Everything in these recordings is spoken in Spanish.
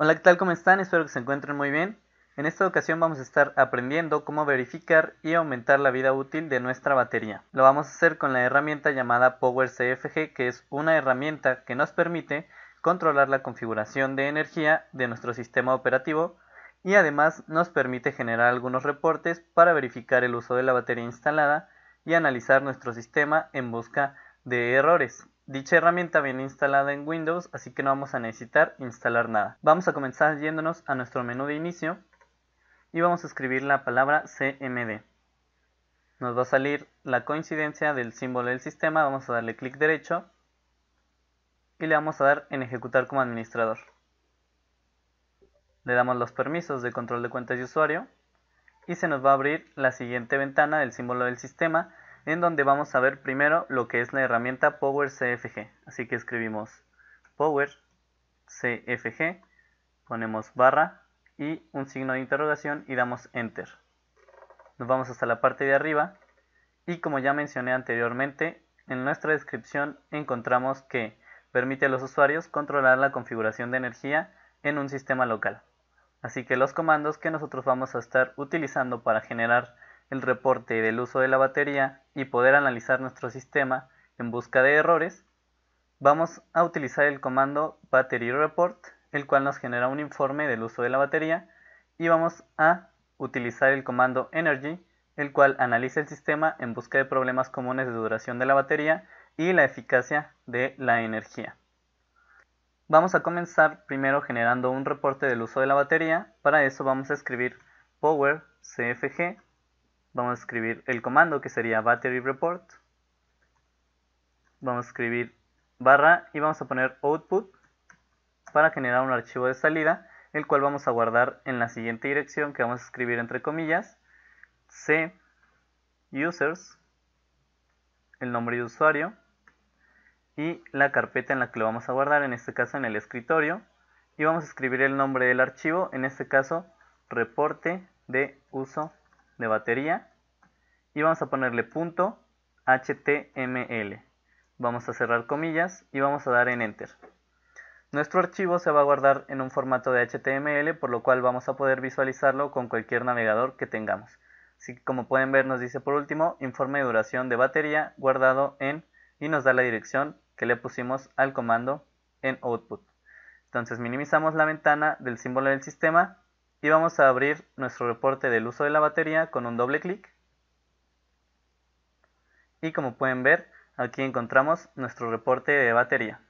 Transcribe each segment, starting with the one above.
Hola, ¿qué tal? ¿Cómo están? Espero que se encuentren muy bien. En esta ocasión vamos a estar aprendiendo cómo verificar y aumentar la vida útil de nuestra batería. Lo vamos a hacer con la herramienta llamada PowerCFG, que es una herramienta que nos permite controlar la configuración de energía de nuestro sistema operativo y además nos permite generar algunos reportes para verificar el uso de la batería instalada y analizar nuestro sistema en busca de errores. Dicha herramienta viene instalada en Windows, así que no vamos a necesitar instalar nada. Vamos a comenzar yéndonos a nuestro menú de inicio y vamos a escribir la palabra CMD. Nos va a salir la coincidencia del símbolo del sistema, vamos a darle clic derecho y le vamos a dar en ejecutar como administrador. Le damos los permisos de control de cuentas de usuario y se nos va a abrir la siguiente ventana del símbolo del sistema en donde vamos a ver primero lo que es la herramienta PowerCFG. Así que escribimos Power ponemos barra y un signo de interrogación y damos Enter. Nos vamos hasta la parte de arriba y como ya mencioné anteriormente, en nuestra descripción encontramos que permite a los usuarios controlar la configuración de energía en un sistema local. Así que los comandos que nosotros vamos a estar utilizando para generar el reporte del uso de la batería y poder analizar nuestro sistema en busca de errores, vamos a utilizar el comando battery report, el cual nos genera un informe del uso de la batería, y vamos a utilizar el comando energy, el cual analiza el sistema en busca de problemas comunes de duración de la batería y la eficacia de la energía. Vamos a comenzar primero generando un reporte del uso de la batería, para eso vamos a escribir power cfg vamos a escribir el comando que sería battery report. Vamos a escribir barra y vamos a poner output para generar un archivo de salida, el cual vamos a guardar en la siguiente dirección que vamos a escribir entre comillas, c users, el nombre de usuario y la carpeta en la que lo vamos a guardar, en este caso en el escritorio, y vamos a escribir el nombre del archivo, en este caso reporte de uso de batería y vamos a ponerle punto html. Vamos a cerrar comillas y vamos a dar en enter. Nuestro archivo se va a guardar en un formato de HTML, por lo cual vamos a poder visualizarlo con cualquier navegador que tengamos. Así que como pueden ver nos dice por último informe de duración de batería guardado en y nos da la dirección que le pusimos al comando en output. Entonces minimizamos la ventana del símbolo del sistema y vamos a abrir nuestro reporte del uso de la batería con un doble clic y como pueden ver aquí encontramos nuestro reporte de batería.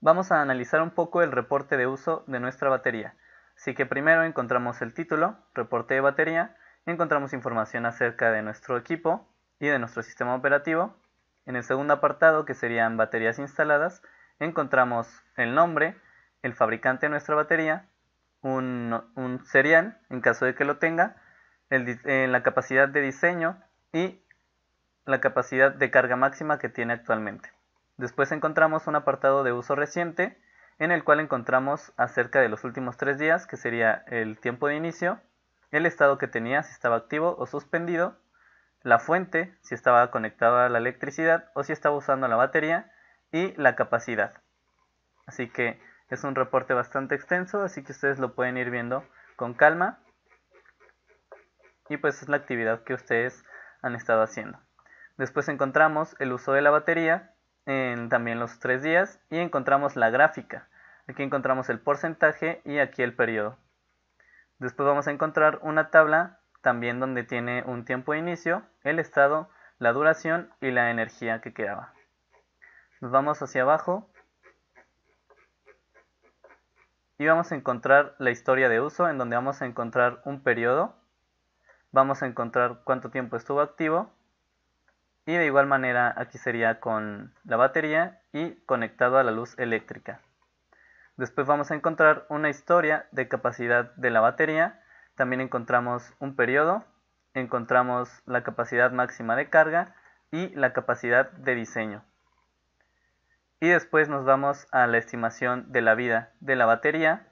Vamos a analizar un poco el reporte de uso de nuestra batería, así que primero encontramos el título, reporte de batería, encontramos información acerca de nuestro equipo y de nuestro sistema operativo. En el segundo apartado, que serían baterías instaladas, encontramos el nombre, el fabricante de nuestra batería, un, serial, en caso de que lo tenga, eh, la capacidad de diseño y la capacidad de carga máxima que tiene actualmente. Después encontramos un apartado de uso reciente en el cual encontramos acerca de los últimos tres días, que sería el tiempo de inicio, el estado que tenía, si estaba activo o suspendido, la fuente, si estaba conectada a la electricidad o si estaba usando la batería, y la capacidad. Así que es un reporte bastante extenso, así que ustedes lo pueden ir viendo con calma. Y pues es la actividad que ustedes han estado haciendo. Después encontramos el uso de la batería en también los tres días y encontramos la gráfica. Aquí encontramos el porcentaje y aquí el periodo. Después vamos a encontrar una tabla también donde tiene un tiempo de inicio, el estado, la duración y la energía que quedaba. Nos vamos hacia abajo y vamos a encontrar la historia de uso en donde vamos a encontrar un periodo, vamos a encontrar cuánto tiempo estuvo activo y de igual manera aquí sería con la batería y conectado a la luz eléctrica. Después vamos a encontrar una historia de capacidad de la batería. También encontramos un periodo, encontramos la capacidad máxima de carga y la capacidad de diseño. Y después nos vamos a la estimación de la vida de la batería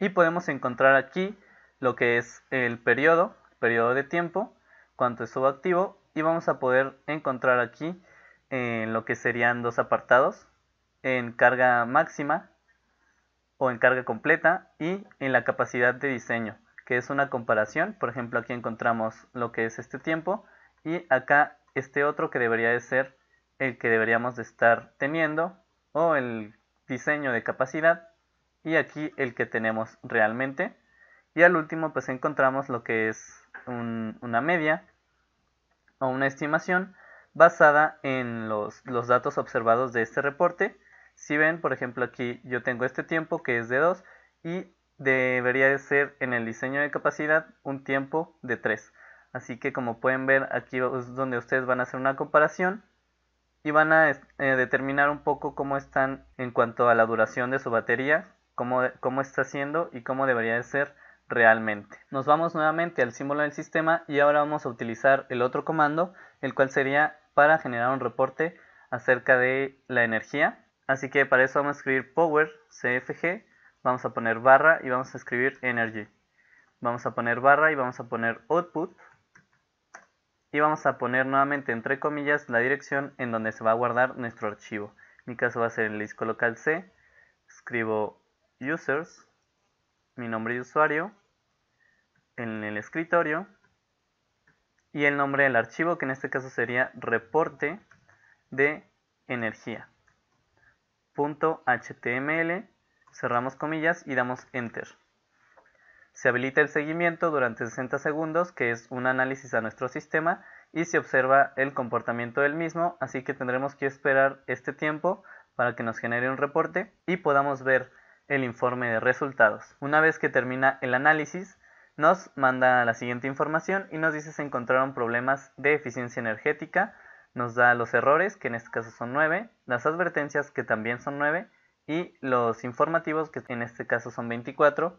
y podemos encontrar aquí lo que es el periodo, periodo de tiempo, cuánto estuvo activo y vamos a poder encontrar aquí en lo que serían dos apartados en carga máxima o en carga completa y en la capacidad de diseño que es una comparación por ejemplo aquí encontramos lo que es este tiempo y acá este otro que debería de ser el que deberíamos de estar teniendo o el diseño de capacidad y aquí el que tenemos realmente y al último pues encontramos lo que es una media una estimación basada en los, datos observados de este reporte. Si ven, por ejemplo, aquí yo tengo este tiempo que es de 2 y debería de ser en el diseño de capacidad un tiempo de 3. Así que como pueden ver, aquí es donde ustedes van a hacer una comparación y van a eh, determinar un poco cómo están en cuanto a la duración de su batería, cómo, cómo está siendo y cómo debería de ser realmente. Nos vamos nuevamente al símbolo del sistema y ahora vamos a utilizar el otro comando, el cual sería para generar un reporte acerca de la energía. Así que para eso vamos a escribir power cfg, vamos a poner barra y vamos a escribir energy. Vamos a poner barra y vamos a poner output y vamos a poner nuevamente entre comillas la dirección en donde se va a guardar nuestro archivo. En mi caso va a ser el disco local C, escribo users mi nombre de usuario, en el escritorio y el nombre del archivo que en este caso sería reporte de energía. .html, cerramos comillas y damos enter. Se habilita el seguimiento durante 60 segundos, que es un análisis a nuestro sistema, y se observa el comportamiento del mismo, así que tendremos que esperar este tiempo para que nos genere un reporte y podamos ver el informe de resultados. Una vez que termina el análisis, nos manda la siguiente información y nos dice se encontraron problemas de eficiencia energética, nos da los errores, que en este caso son 9, las advertencias, que también son 9, y los informativos, que en este caso son 24.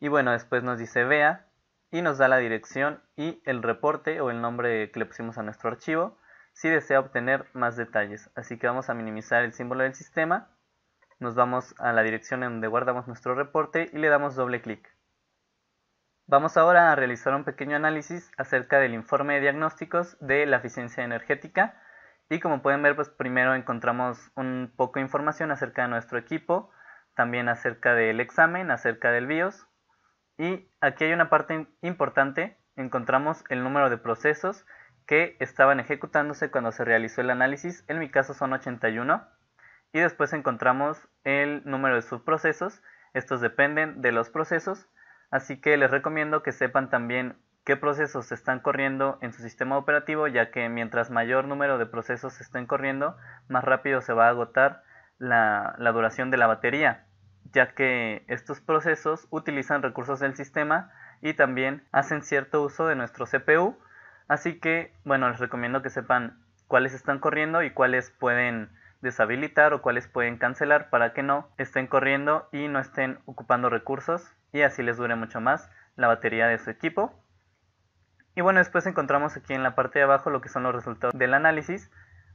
Y bueno, después nos dice vea y nos da la dirección y el reporte o el nombre que le pusimos a nuestro archivo si desea obtener más detalles. Así que vamos a minimizar el símbolo del sistema nos vamos a la dirección en donde guardamos nuestro reporte y le damos doble clic. Vamos ahora a realizar un pequeño análisis acerca del informe de diagnósticos de la eficiencia energética y como pueden ver pues primero encontramos un poco de información acerca de nuestro equipo, también acerca del examen, acerca del BIOS y aquí hay una parte importante, encontramos el número de procesos que estaban ejecutándose cuando se realizó el análisis, en mi caso son 81 y después encontramos el número de subprocesos. Estos dependen de los procesos, así que les recomiendo que sepan también qué procesos están corriendo en su sistema operativo, ya que mientras mayor número de procesos estén corriendo, más rápido se va a agotar la, la duración de la batería, ya que estos procesos utilizan recursos del sistema y también hacen cierto uso de nuestro CPU. Así que, bueno, les recomiendo que sepan cuáles están corriendo y cuáles pueden deshabilitar o cuáles pueden cancelar para que no estén corriendo y no estén ocupando recursos y así les dure mucho más la batería de su equipo. Y bueno, después encontramos aquí en la parte de abajo lo que son los resultados del análisis.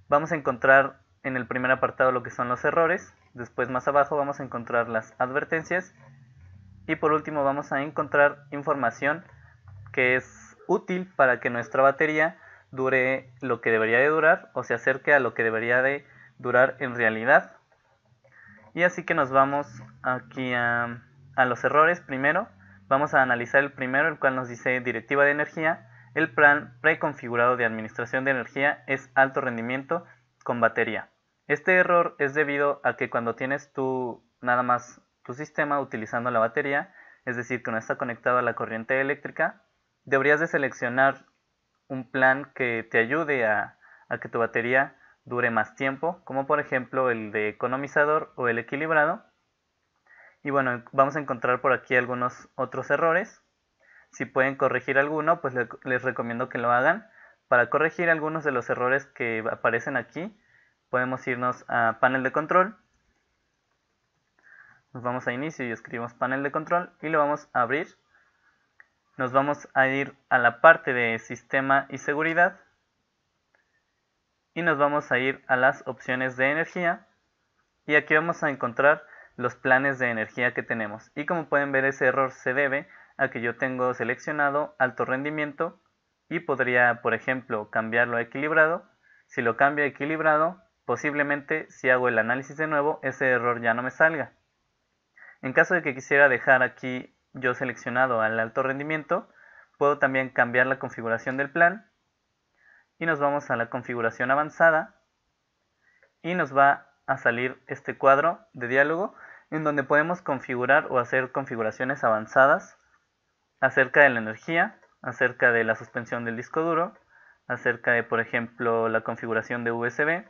Vamos a encontrar en el primer apartado lo que son los errores, después más abajo vamos a encontrar las advertencias y por último vamos a encontrar información que es útil para que nuestra batería dure lo que debería de durar o se acerque a lo que debería de durar en realidad. Y así que nos vamos aquí a, los errores primero. Vamos a analizar el primero, el cual nos dice directiva de energía. El plan preconfigurado de administración de energía es alto rendimiento con batería. Este error es debido a que cuando tienes tú nada más tu sistema utilizando la batería, es decir, que no está conectado a la corriente eléctrica, deberías de seleccionar un plan que te ayude a que tu batería dure más tiempo, como por ejemplo el de economizador o el equilibrado. Y bueno, vamos a encontrar por aquí algunos otros errores. Si pueden corregir alguno, pues les recomiendo que lo hagan. Para corregir algunos de los errores que aparecen aquí, podemos irnos a panel de control. Nos vamos a inicio y escribimos panel de control y lo vamos a abrir. Nos vamos a ir a la parte de sistema y seguridad y nos vamos a ir a las opciones de energía y aquí vamos a encontrar los planes de energía que tenemos y como pueden ver ese error se debe a que yo tengo seleccionado alto rendimiento y podría por ejemplo cambiarlo a equilibrado si lo cambio a equilibrado posiblemente si hago el análisis de nuevo ese error ya no me salga en caso de que quisiera dejar aquí yo seleccionado al alto rendimiento puedo también cambiar la configuración del plan y nos vamos a la configuración avanzada y nos va a salir este cuadro de diálogo en donde podemos configurar o hacer configuraciones avanzadas acerca de la energía, acerca de la suspensión del disco duro, acerca de por ejemplo la configuración de USB,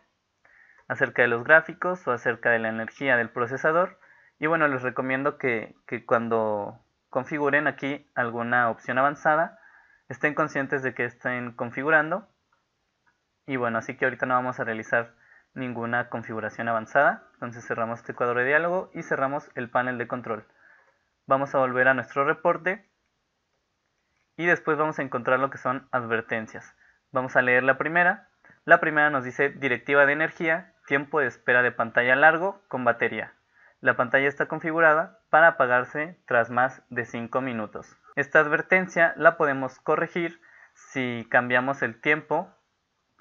acerca de los gráficos o acerca de la energía del procesador y bueno les recomiendo que, cuando configuren aquí alguna opción avanzada estén conscientes de que estén configurando y bueno, así que ahorita no vamos a realizar ninguna configuración avanzada. Entonces cerramos este cuadro de diálogo y cerramos el panel de control. Vamos a volver a nuestro reporte y después vamos a encontrar lo que son advertencias. Vamos a leer la primera. La primera nos dice directiva de energía, tiempo de espera de pantalla largo con batería. La pantalla está configurada para apagarse tras más de 5 minutos. Esta advertencia la podemos corregir si cambiamos el tiempo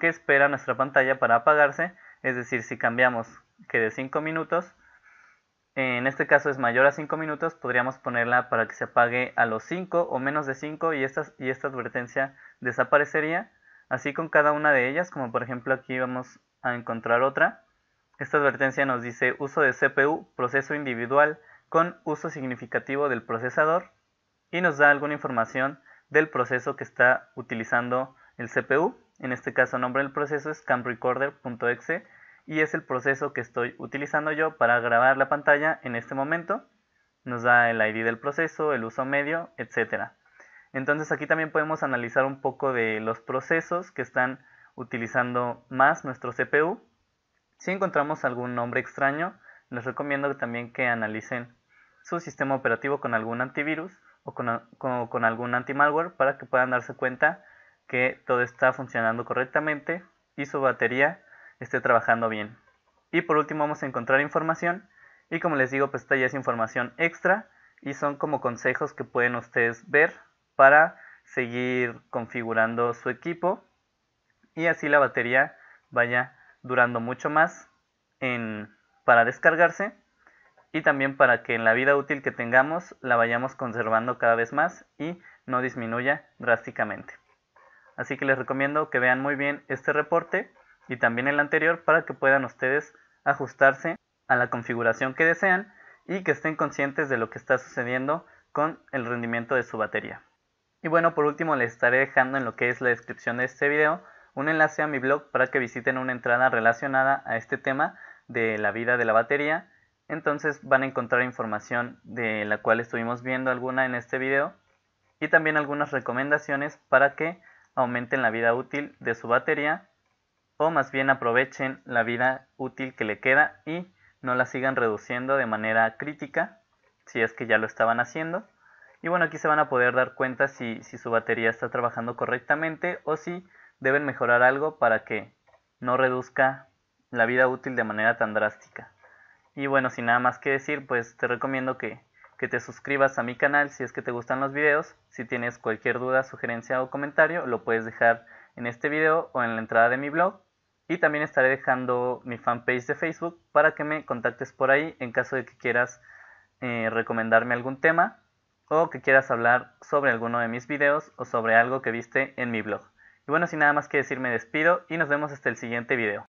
que espera nuestra pantalla para apagarse, es decir, si cambiamos que de 5 minutos, en este caso es mayor a 5 minutos, podríamos ponerla para que se apague a los 5 o menos de 5 y esta, y esta advertencia desaparecería. Así con cada una de ellas, como por ejemplo aquí vamos a encontrar otra. Esta advertencia nos dice uso de CPU, proceso individual con uso significativo del procesador y nos da alguna información del proceso que está utilizando el CPU. En este caso, el nombre del proceso es camrecorder.exe y es el proceso que estoy utilizando yo para grabar la pantalla en este momento. Nos da el ID del proceso, el uso medio, etcétera. Entonces aquí también podemos analizar un poco de los procesos que están utilizando más nuestro CPU. Si encontramos algún nombre extraño, les recomiendo también que analicen su sistema operativo con algún antivirus o con, con algún anti-malware para que puedan darse cuenta que todo está funcionando correctamente y su batería esté trabajando bien. Y por último vamos a encontrar información y como les digo, pues esta ya es información extra y son como consejos que pueden ustedes ver para seguir configurando su equipo y así la batería vaya durando mucho más en, para descargarse y también para que en la vida útil que tengamos la vayamos conservando cada vez más y no disminuya drásticamente. Así que les recomiendo que vean muy bien este reporte y también el anterior para que puedan ustedes ajustarse a la configuración que desean y que estén conscientes de lo que está sucediendo con el rendimiento de su batería. Y bueno, por último les estaré dejando en lo que es la descripción de este video un enlace a mi blog para que visiten una entrada relacionada a este tema de la vida de la batería. Entonces van a encontrar información de la cual estuvimos viendo alguna en este video y también algunas recomendaciones para que aumenten la vida útil de su batería o más bien aprovechen la vida útil que le queda y no la sigan reduciendo de manera crítica si es que ya lo estaban haciendo. Y bueno, aquí se van a poder dar cuenta si, su batería está trabajando correctamente o si deben mejorar algo para que no reduzca la vida útil de manera tan drástica. Y bueno, sin nada más que decir, pues te recomiendo que que te suscribas a mi canal si es que te gustan los videos. Si tienes cualquier duda, sugerencia o comentario, lo puedes dejar en este video o en la entrada de mi blog. Y también estaré dejando mi fanpage de Facebook para que me contactes por ahí en caso de que quieras eh, recomendarme algún tema o que quieras hablar sobre alguno de mis videos o sobre algo que viste en mi blog. Y bueno, sin nada más que decir me despido y nos vemos hasta el siguiente video.